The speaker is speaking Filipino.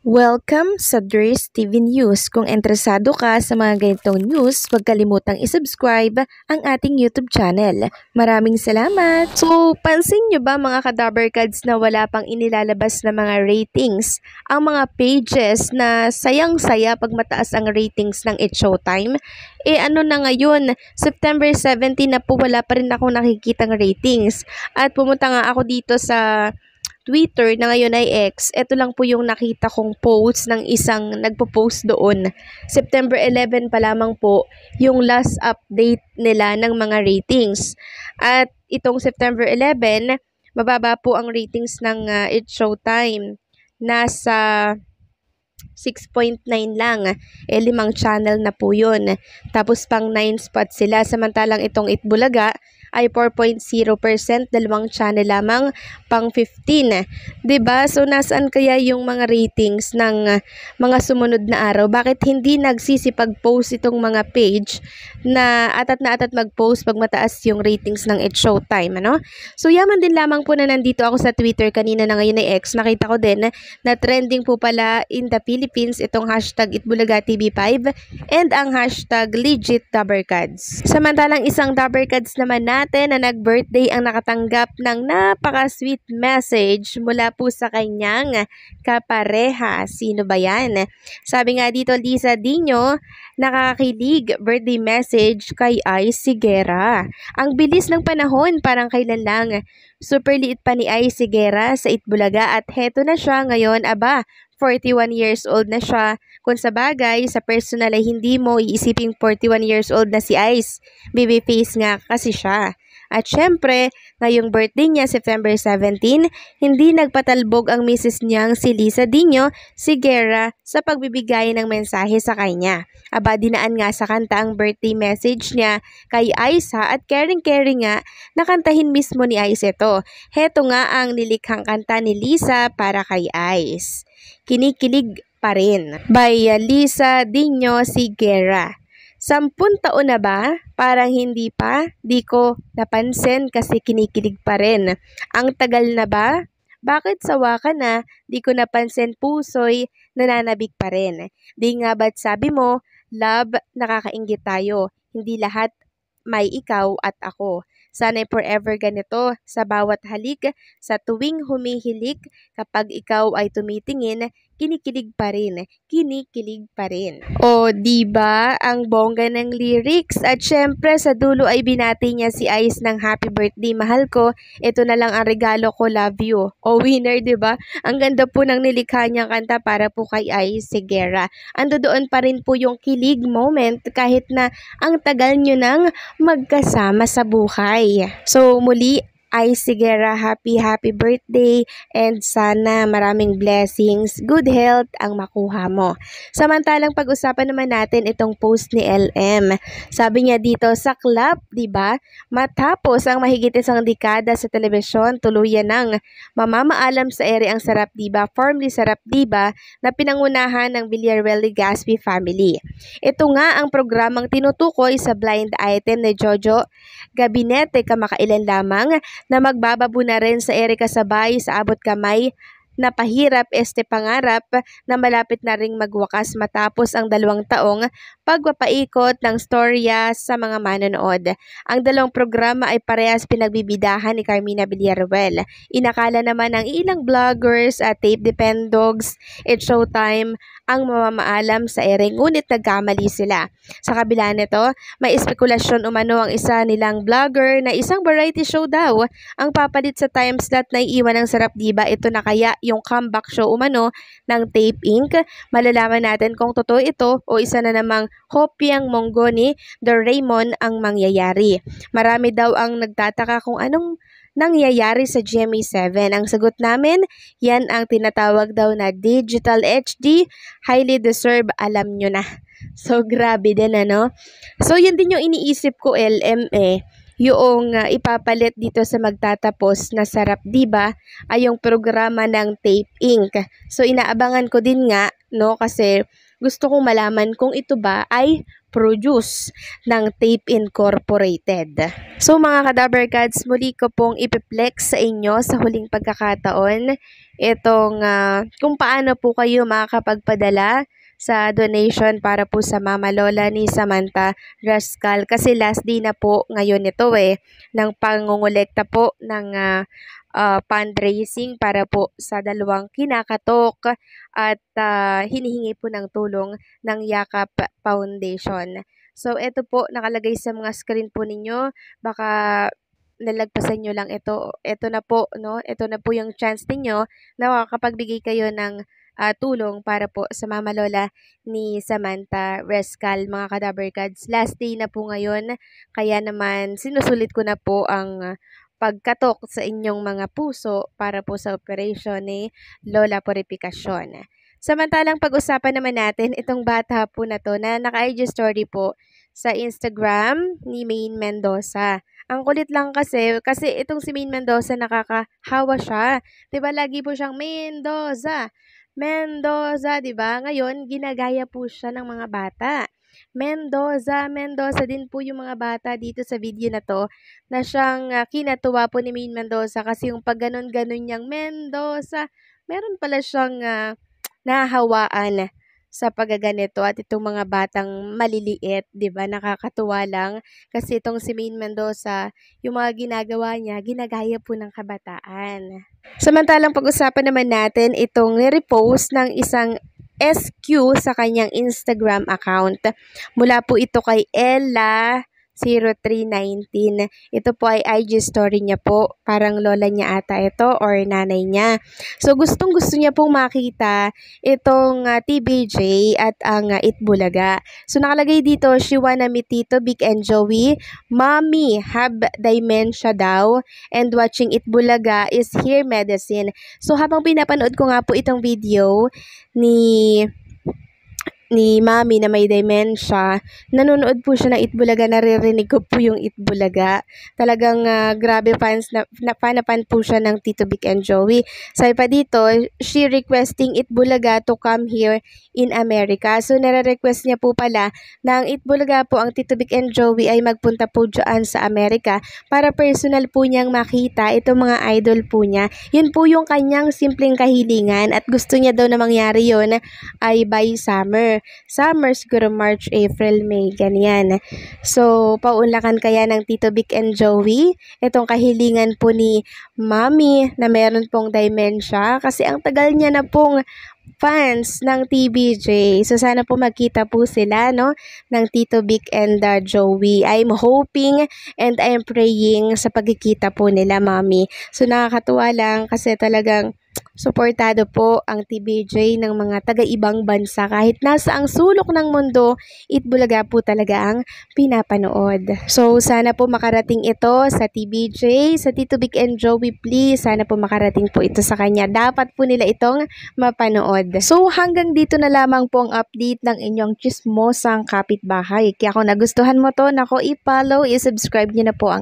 Welcome sa Dres TV News. Kung interesado ka sa mga ganitong news, huwag kalimutang isubscribe ang ating YouTube channel. Maraming salamat! So, pansin nyo ba mga kadaber cards na wala pang inilalabas na mga ratings? Ang mga pages na sayang-saya pag mataas ang ratings ng It Showtime? Eh ano na ngayon, September 17 na po wala pa rin akong nakikitang ratings. At pumunta nga ako dito sa Twitter na ngayon ay X, ito lang po yung nakita kong post ng isang nagpo-post doon. September 11 pa lamang po yung last update nila ng mga ratings. At itong September 11, mababa po ang ratings ng uh, It's Showtime. Nasa 6.9 lang. Eh, limang channel na po yun. Tapos pang 9 spot sila. Samantalang itong Itbulaga, ay 4.0%, dalawang channel lamang pang 15. ba diba? So nasaan kaya yung mga ratings ng uh, mga sumunod na araw? Bakit hindi nagsisipag-post itong mga page na atat na atat mag-post pag mataas yung ratings ng It Showtime, ano? So yaman din lamang po na nandito ako sa Twitter kanina na ngayon ay X, nakita ko din na trending po pala in the Philippines itong hashtag Itbulaga TV5 and ang hashtag legit Dabbercads. Samantalang isang Dabbercads naman na natin na nag-birthday ang nakatanggap ng napaka-sweet message mula po sa kanyang kapareha. Sino ba yan? Sabi nga dito, Lisa Dino, Nakakilig birthday message kay Ice Sigera. Ang bilis ng panahon, parang kailan lang. Super liit pa ni Ice Sigera sa Itbulaga at heto na siya ngayon, aba, 41 years old na siya. Kung sa bagay, sa personal ay hindi mo iisipin 41 years old na si Ice. Baby face nga kasi siya. At syempre, ngayong birthday niya, September 17, hindi nagpatalbog ang misis niyang si Lisa Dino si Gera, sa pagbibigay ng mensahe sa kanya. Aba, dinaan nga sa kanta ang birthday message niya kay Aisa at caring-caring nga nakantahin mismo ni Ice ito. Heto nga ang nilikhang kanta ni Lisa para kay Ice. Kinikilig pa rin by Lisa Dino Siguera. Sampun taon na ba? Parang hindi pa. Di ko napansin kasi kinikilig pa rin. Ang tagal na ba? Bakit sawa ka na? Di ko napansin pusoy, nananabik pa rin. Di nga ba't sabi mo, love, nakakaingit tayo. Hindi lahat may ikaw at ako. Sana'y forever ganito sa bawat halik, sa tuwing humihilik, kapag ikaw ay tumitingin, kinikilig pa rin, kinikilig pa rin. O, oh, di ba? Ang bongga ng lyrics. At syempre, sa dulo ay binati niya si Ice ng happy birthday, mahal ko. Ito na lang ang regalo ko, love you. O, oh, winner, di ba? Ang ganda po ng nilikha niyang kanta para po kay Ice Segera. Ando doon pa rin po yung kilig moment kahit na ang tagal niyo nang magkasama sa buhay. So, muli, ay sigera happy happy birthday and sana maraming blessings, good health ang makuha mo. Samantalang pag-usapan naman natin itong post ni LM. Sabi niya dito sa club, 'di ba? Matapos ang mahigit isang dekada sa telebisyon, tuluyan ng mamamaalam sa ere ang sarap 'di ba? Formally sarap 'di ba na pinangunahan ng Villarreal Gaspi family. Ito nga ang programang tinutukoy sa blind item ni Jojo Gabinete kamakailan lamang na magbababo na rin sa Erika Sabay sa abot kamay Napahirap este pangarap na malapit na ring magwakas matapos ang dalawang taong pagpapaikot ng storya sa mga manonood. Ang dalawang programa ay parehas pinagbibidahan ni Carmina Villaruel. Inakala naman ng ilang bloggers at tape dependogs at showtime ang mamamaalam sa ere ngunit nagkamali sila. Sa kabila nito, may espekulasyon umano ang isa nilang vlogger na isang variety show daw ang papalit sa time slot na iiwan ng sarap diba ito na kaya yung comeback show umano ng Tape Inc. Malalaman natin kung totoo ito o isa na namang hopyang monggo ni Doraemon ang mangyayari. Marami daw ang nagtataka kung anong nangyayari sa GMA7? Ang sagot namin, yan ang tinatawag daw na Digital HD, highly deserve, alam nyo na. So, grabe din ano. So, yun din yung iniisip ko, LMA. Eh yung uh, ah, ipapalit dito sa magtatapos na sarap diba ay yung programa ng Tape Inc. So inaabangan ko din nga no kasi gusto kong malaman kung ito ba ay produce ng Tape Incorporated. So mga kadaber cards, muli ko pong ipiplex sa inyo sa huling pagkakataon itong uh, kung paano po kayo makakapagpadala sa donation para po sa Mama Lola ni Samantha Rascal kasi last day na po ngayon ito eh ng pangungulekta po ng uh, uh, fundraising para po sa dalawang kinakatok at uh, hinihingi po ng tulong ng Yakap Foundation. So ito po nakalagay sa mga screen po ninyo baka nalagpasan nyo lang ito. Ito na po, no? Ito na po yung chance ninyo na makapagbigay kayo ng uh, tulong para po sa Mama Lola ni Samantha Rescal, mga kadabarkads. Last day na po ngayon, kaya naman sinusulit ko na po ang pagkatok sa inyong mga puso para po sa operasyon ni Lola Purificacion. Samantalang pag-usapan naman natin itong bata po na to na naka-IG story po sa Instagram ni Main Mendoza. Ang kulit lang kasi, kasi itong si Main Mendoza nakakahawa siya. ba diba, lagi po siyang Mendoza. Mendoza, di ba? Ngayon, ginagaya po siya ng mga bata. Mendoza, Mendoza din po yung mga bata dito sa video na to na siyang uh, kinatuwa po ni Maine Mendoza kasi yung pag ganun-ganun niyang Mendoza, meron pala siyang uh, ah, nahawaan sa pagaganito at itong mga batang maliliit, 'di ba? Nakakatuwa lang kasi itong si Maine Mendoza, yung mga ginagawa niya, ginagaya po ng kabataan. Samantalang pag-usapan naman natin itong ni-repost ng isang SQ sa kanyang Instagram account. Mula po ito kay Ella 0319. Ito po ay IG story niya po. Parang lola niya ata ito or nanay niya. So gustong gusto niya pong makita itong uh, ah, TBJ at ang uh, Itbulaga. So nakalagay dito, she wanna meet Tito, Big and Joey. Mommy have dementia daw and watching Itbulaga is here medicine. So habang pinapanood ko nga po itong video ni ni mami na may dementia, nanonood po siya ng Itbulaga, naririnig ko po yung Itbulaga. Talagang uh, grabe fans, na, na, panapan po siya ng Tito Vic and Joey. Sabi pa dito, she requesting Itbulaga to come here in America. So, nare-request niya po pala na ang Itbulaga po, ang Tito Vic and Joey ay magpunta po dyan sa Amerika para personal po niyang makita itong mga idol po niya. Yun po yung kanyang simpleng kahilingan at gusto niya daw na mangyari yon ay by summer summer. Summer, siguro March, April, May, ganyan. So, paunlakan kaya ng Tito Vic and Joey itong kahilingan po ni Mami na meron pong dementia kasi ang tagal niya na pong fans ng TBJ. So sana po magkita po sila no ng Tito Big and uh, Joey. I'm hoping and I'm praying sa pagkikita po nila, Mommy. So nakakatuwa lang kasi talagang Suportado po ang TBJ ng mga taga-ibang bansa kahit nasa ang sulok ng mundo, it bulaga po talaga ang pinapanood. So sana po makarating ito sa TBJ, sa Tito Big and Joey please, sana po makarating po ito sa kanya. Dapat po nila itong mapanood tawad. So hanggang dito na lamang po ang update ng inyong chismosang kapitbahay. Kaya kung nagustuhan mo to, nako i-follow, i-subscribe niyo na po ang